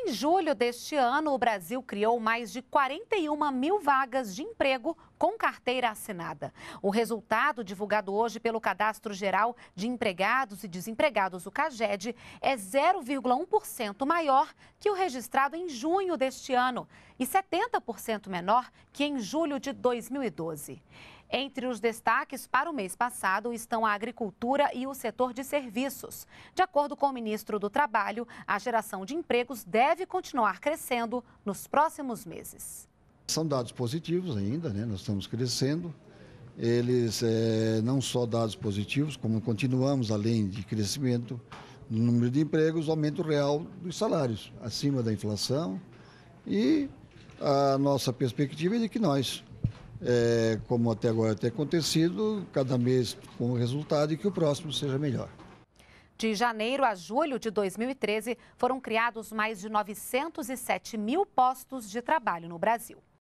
Em julho deste ano, o Brasil criou mais de 41 mil vagas de emprego com carteira assinada. O resultado, divulgado hoje pelo Cadastro Geral de Empregados e Desempregados, o CAGED, é 0,1% maior que o registrado em junho deste ano e 70% menor que em julho de 2012. Entre os destaques para o mês passado estão a agricultura e o setor de serviços. De acordo com o ministro do Trabalho, a geração de empregos deve continuar crescendo nos próximos meses. São dados positivos ainda, né? nós estamos crescendo. Eles é, não só dados positivos, como continuamos além de crescimento no número de empregos, aumento real dos salários, acima da inflação. E a nossa perspectiva é de que nós é, como até agora tem acontecido, cada mês com o resultado e que o próximo seja melhor. De janeiro a julho de 2013, foram criados mais de 907 mil postos de trabalho no Brasil.